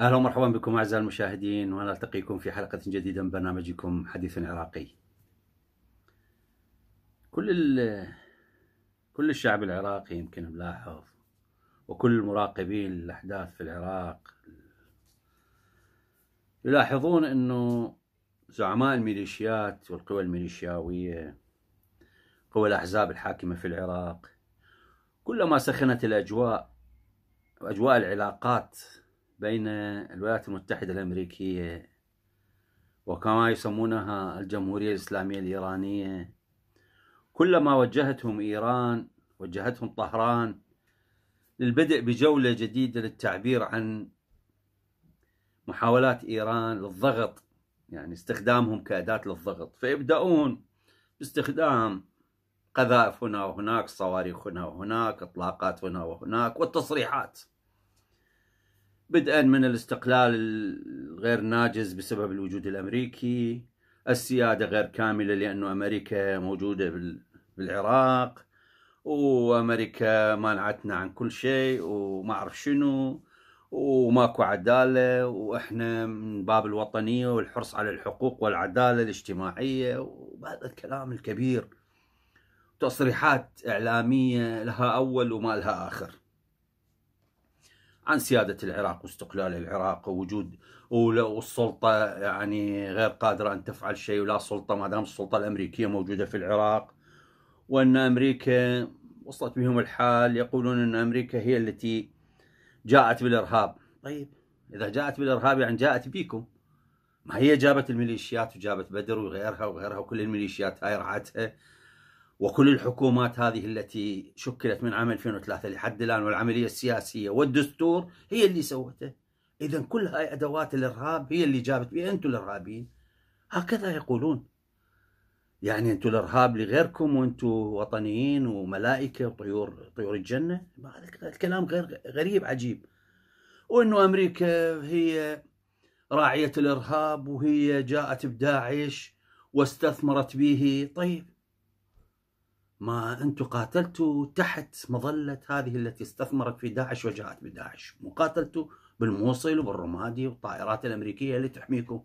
اهلا ومرحبا بكم اعزائي المشاهدين ونلتقيكم في حلقه جديده من برنامجكم حديث عراقي. كل كل الشعب العراقي يمكن ملاحظ وكل المراقبين الاحداث في العراق يلاحظون انه زعماء الميليشيات والقوى الميليشياويه قوى الاحزاب الحاكمه في العراق كلما سخنت الاجواء واجواء العلاقات بين الولايات المتحدة الأمريكية وكما يسمونها الجمهورية الإسلامية الإيرانية كلما وجهتهم إيران وجهتهم طهران للبدء بجولة جديدة للتعبير عن محاولات إيران للضغط يعني استخدامهم كأداة للضغط فيبدأون باستخدام قذائف هنا وهناك صواريخ هنا وهناك اطلاقات هنا وهناك والتصريحات بدءا من الاستقلال الغير ناجز بسبب الوجود الأمريكي السيادة غير كاملة لأنه أمريكا موجودة بالعراق وأمريكا مانعتنا عن كل شيء وما أعرف شنو وماكو عدالة وإحنا من باب الوطنية والحرص على الحقوق والعدالة الاجتماعية وهذا الكلام الكبير تصريحات إعلامية لها أول وما لها آخر عن سيادة العراق واستقلال العراق ووجود والسلطة يعني غير قادرة أن تفعل شيء ولا سلطة ما دام السلطة الأمريكية موجودة في العراق وأن أمريكا وصلت بهم الحال يقولون أن أمريكا هي التي جاءت بالإرهاب طيب إذا جاءت بالإرهاب يعني جاءت بيكم ما هي جابت الميليشيات وجابت بدر وغيرها وغيرها وكل الميليشيات هاي رعتها وكل الحكومات هذه التي شكلت من عام 2003 لحد الآن والعملية السياسية والدستور هي اللي سوته إذا كل هاي أدوات الإرهاب هي اللي جابت بها أنتم الإرهابيين هكذا يقولون يعني أنتم الإرهاب لغيركم وأنتم وطنيين وملائكة وطيور طيور الجنة هذا الكلام غير غريب عجيب وأنه أمريكا هي راعية الإرهاب وهي جاءت بداعش واستثمرت به طيب ما أنتم قاتلتوا تحت مظلة هذه التي استثمرت في داعش وجاءت بداعش قاتلتوا بالموصل وبالرمادي والطائرات الأمريكية اللي تحميكم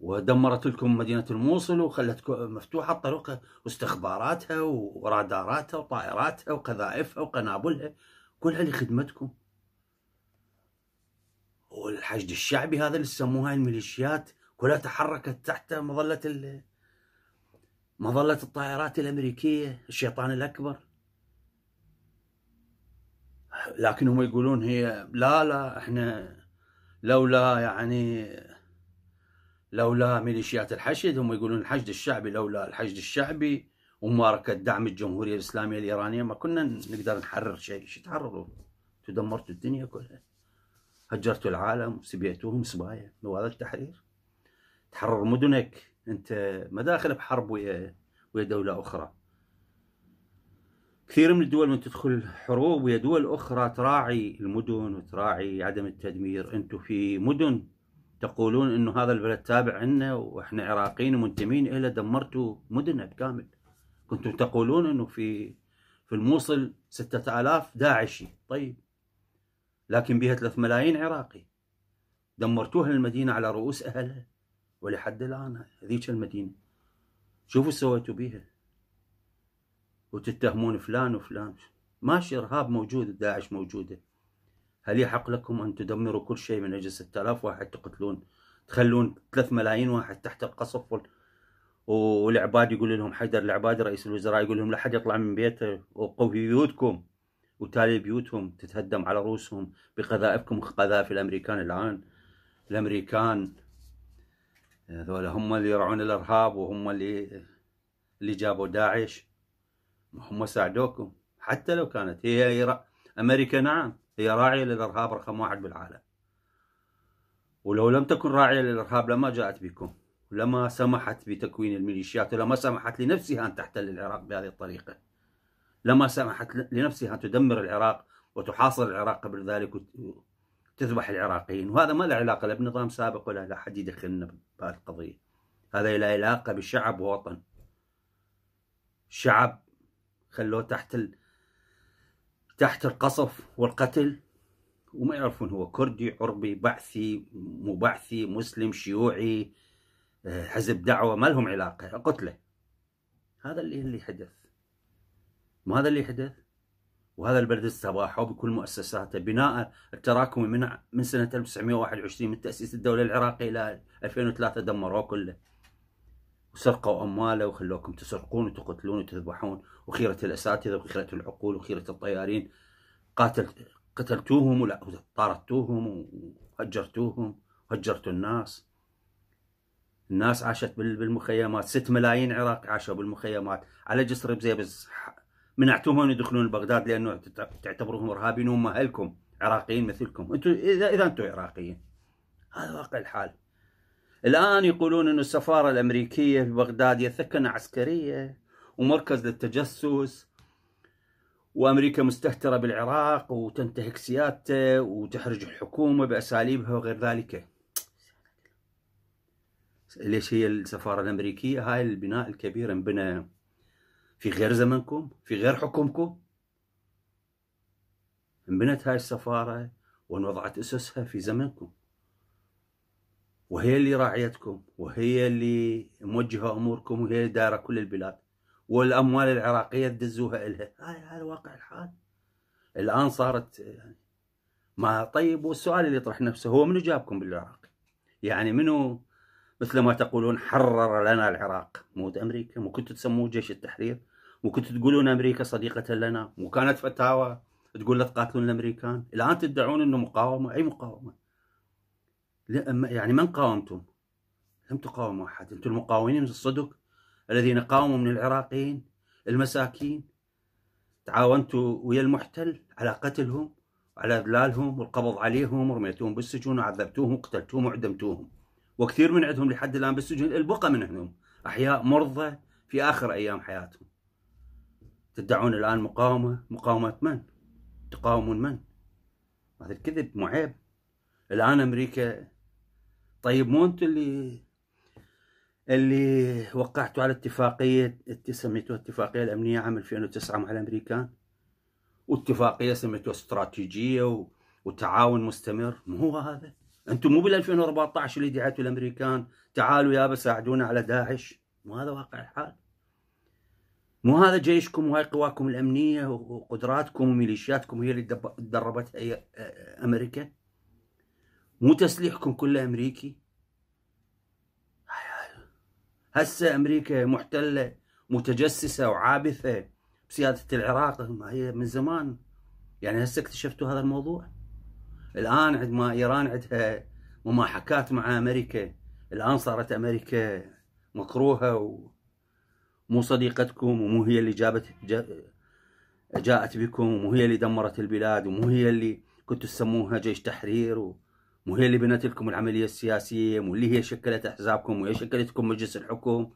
ودمرت لكم مدينة الموصل وخلتكم مفتوحة الطرق واستخباراتها وراداراتها وطائراتها وقذائفها وقنابلها كلها لخدمتكم والحشد الشعبي هذا اللي سموها الميليشيات كلها تحركت تحت مظلة مظلة الطائرات الأمريكية الشيطان الأكبر لكن هم يقولون هي لا لا احنا لولا يعني لولا ميليشيات الحشد هم يقولون الحشد الشعبي لولا الحشد الشعبي ومباركة دعم الجمهورية الإسلامية الإيرانية ما كنا نقدر نحرر شيء شو تحرروا دمرتوا الدنيا كلها هجرتوا العالم سبيتوهم سبايا هذا التحرير تحرر مدنك انت ما داخل بحرب ويا ويا دوله اخرى كثير من الدول من تدخل حروب ويا دول اخرى تراعي المدن وتراعي عدم التدمير انتم في مدن تقولون انه هذا البلد تابع عنا واحنا عراقيين ومنتمين الى دمرتوا مدن بكامل كنتم تقولون انه في في الموصل ستة آلاف داعشي طيب لكن بها 3 ملايين عراقي دمرتوها المدينة على رؤوس أهلها ولحد الآن هذيك المدينة شوفوا سويتوا بيها وتتهمون فلان وفلان ماشي إرهاب موجود داعش موجودة هل يحق لكم أن تدمروا كل شيء من أجل 6000 واحد تقتلون تخلون 3 ملايين واحد تحت القصف وال... والعباد يقول لهم حيدر العباد رئيس الوزراء يقول لهم لا حد يطلع من بيته وقوا في بيوتكم وتالي بيوتهم تتهدم على رؤوسهم بقذائفكم قذائف الامريكان الان الامريكان يعني هذول هم اللي يرعون الارهاب وهم اللي اللي جابوا داعش هم ساعدوكم حتى لو كانت هي يرا... امريكا نعم هي راعيه للارهاب رقم واحد بالعالم ولو لم تكن راعيه للارهاب لما جاءت بكم لما سمحت بتكوين الميليشيات ولما سمحت لنفسها ان تحتل العراق بهذه الطريقه لما سمحت لنفسها ان تدمر العراق وتحاصر العراق قبل ذلك تذبح العراقيين وهذا ما له علاقة لا بنظام سابق ولا لا حد يدخلنا بهالقضيه هذا له علاقة بشعب ووطن شعب خلوه تحت ال... تحت القصف والقتل وما يعرفون هو كردي عربي بعثي مو بعثي مسلم شيوعي آه، حزب دعوة ما لهم علاقة قتله هذا اللي اللي حدث ما هذا اللي حدث وهذا البلد استباحه بكل مؤسساته بناء التراكمي من من سنة 1921 من تأسيس الدولة العراقية إلى 2003 دمروه كله وسرقوا أمواله وخلوكم تسرقون وتقتلون وتذبحون وخيرة الأساتذة وخيرة العقول وخيرة الطيارين قاتل قتلتوهم ولا طاردتوهم وهجرتوهم وهجرتوا الناس الناس عاشت بالمخيمات 6 ملايين عراقي عاشوا بالمخيمات على جسر بزيبز منعتوهم يدخلون بغداد لانه تعتبروهم ارهابيين وهم اهلكم عراقيين مثلكم انتم اذا اذا انتم عراقيين هذا واقع الحال الان يقولون انه السفاره الامريكيه في بغداد ثكنه عسكريه ومركز للتجسس وامريكا مستهتره بالعراق وتنتهك سيادته وتحرج الحكومه باساليبها وغير ذلك ليش هي السفاره الامريكيه هاي البناء الكبير انبنى في غير زمنكم في غير حكمكم انبنت هاي السفارة وانوضعت أسسها في زمنكم وهي اللي راعيتكم وهي اللي موجهة أموركم وهي اللي دارة كل البلاد والأموال العراقية تدزوها إلها هاي هاي واقع الحال الآن صارت يعني ما طيب والسؤال اللي يطرح نفسه هو منو جابكم بالعراق يعني منو مثل ما تقولون حرر لنا العراق مو امريكا مو كنتوا تسموه جيش التحرير وكنت تقولون امريكا صديقه لنا وكانت فتاوى تقول لا تقاتلون الامريكان الان تدعون انه مقاومه اي مقاومه يعني من قاومتم لم تقاوموا احد انتم المقاومين من الصدق الذين قاوموا من العراقيين المساكين تعاونتوا ويا المحتل على قتلهم وعلى اذلالهم والقبض عليهم ورميتوهم بالسجون وعذبتوهم وقتلتوهم وعدمتوهم وكثير من عندهم لحد الان بالسجون البقى منهم احياء مرضى في اخر ايام حياتهم تدعون الآن مقاومة مقاومة من؟ تقاومون من؟ هذا الكذب مو عيب الآن أمريكا طيب مو أنتم اللي اللي وقعتوا على اتفاقية سميتوها اتفاقية الأمنية عام 2009 مع الأمريكان واتفاقية سميتوها استراتيجية و... وتعاون مستمر مو هو هذا أنتم مو بال 2014 اللي دعيتوا الأمريكان تعالوا يابا ساعدونا على داعش مو هذا واقع الحال مو هذا جيشكم وهاي قواكم الأمنية وقدراتكم وميليشياتكم هي اللي دربتها آه، أمريكا مو تسليحكم كله أمريكي هسه أمريكا محتلة متجسسة وعابثة بسيادة العراق ما هي من زمان يعني هسه اكتشفتوا هذا الموضوع الآن عندما إيران عندها مماحكات مع أمريكا الآن صارت أمريكا مكروهة و... مو صديقتكم ومو هي اللي جابت جاءت بكم ومو هي اللي دمرت البلاد ومو هي اللي كنتوا تسموها جيش تحرير ومو هي اللي بنت لكم العملية السياسية واللي هي شكلت أحزابكم وهي شكلتكم مجلس الحكم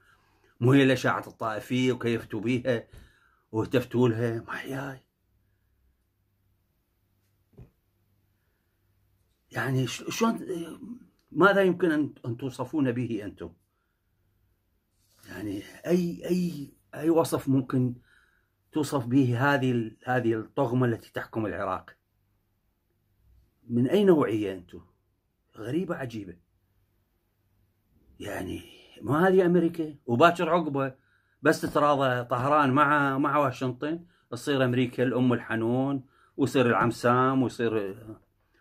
مو هي اللي شاعت الطائفية وكيفتوا بيها وهتفتوا لها محياي يعني شلون ماذا يمكن أن توصفون به أنتم؟ يعني اي اي اي وصف ممكن توصف به هذه هذه الطغمه التي تحكم العراق من اي نوعيه انتم غريبه عجيبه يعني ما هذه امريكا وباكر عقبه بس تتراضى طهران مع مع واشنطن تصير امريكا الام الحنون ويصير العم سام ويصير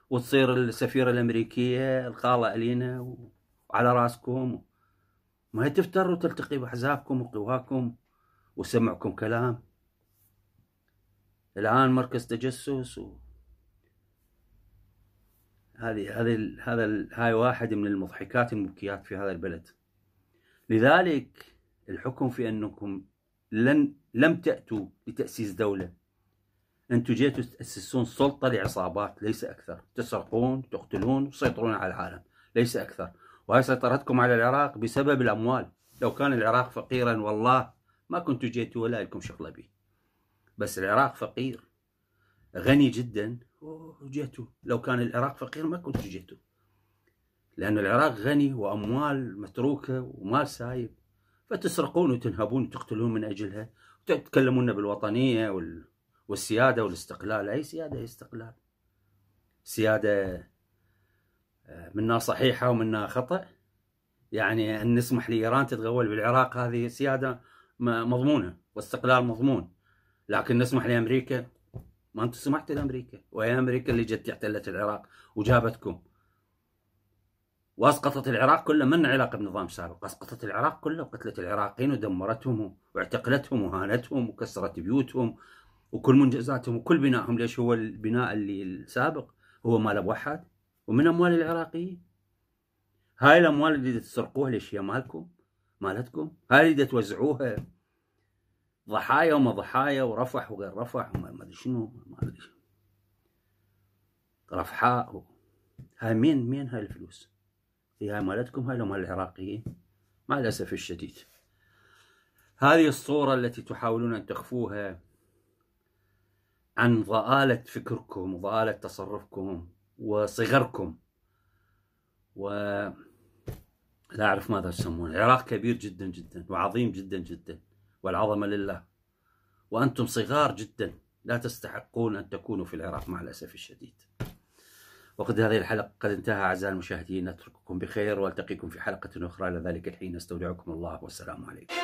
وتصير السفيره الامريكيه الخاله الينا وعلى راسكم ما هي تفتروا تلتقي بأحزابكم وقواكم وسمعكم كلام الآن مركز تجسس و... هذه هذه هذا هاي واحد من المضحكات المبكيات في هذا البلد لذلك الحكم في انكم لن لم تاتوا لتاسيس دوله انتم جيتوا تاسسون سلطه لعصابات ليس اكثر تسرقون تقتلون وتسيطرون على العالم ليس اكثر وهي سيطرتكم على العراق بسبب الأموال لو كان العراق فقيرا والله ما كنتوا جيتوا ولا لكم شغلة به بس العراق فقير غني جدا وجيتوا لو كان العراق فقير ما كنتوا جيتوا لأن العراق غني وأموال متروكة ومال سايب فتسرقون وتنهبون وتقتلون من أجلها وتتكلمون بالوطنية والسيادة والاستقلال أي سيادة استقلال سيادة آه، منها صحيحه ومنها خطا يعني ان نسمح لايران تتغول بالعراق هذه سياده مضمونه واستقلال مضمون لكن نسمح لامريكا ما انتم سمحتوا لامريكا وهي امريكا اللي جت احتلت العراق وجابتكم واسقطت العراق كله من علاقه بنظام سابق اسقطت العراق كله وقتلت العراقيين ودمرتهم واعتقلتهم وهانتهم وكسرت بيوتهم وكل منجزاتهم وكل بنائهم ليش هو البناء اللي السابق هو مال ابو احد ومن اموال العراقيين هاي الاموال اللي تسرقوها ليش هي مالكم مالتكم هاي اللي توزعوها ضحايا وما ضحايا ورفح وغير رفح وما ادري شنو ما ادري رفحاء و... هاي مين مين هاي الفلوس هي إيه، هاي مالتكم هاي مال العراقيين مع الاسف الشديد هذه الصورة التي تحاولون أن تخفوها عن ضآلة فكركم وضآلة تصرفكم وصغركم و لا أعرف ماذا تسمون العراق كبير جدا جدا وعظيم جدا جدا والعظمة لله وأنتم صغار جدا لا تستحقون أن تكونوا في العراق مع الأسف الشديد وقد هذه الحلقة قد انتهى أعزائي المشاهدين نترككم بخير والتقيكم في حلقة أخرى إلى ذلك الحين استودعكم الله والسلام عليكم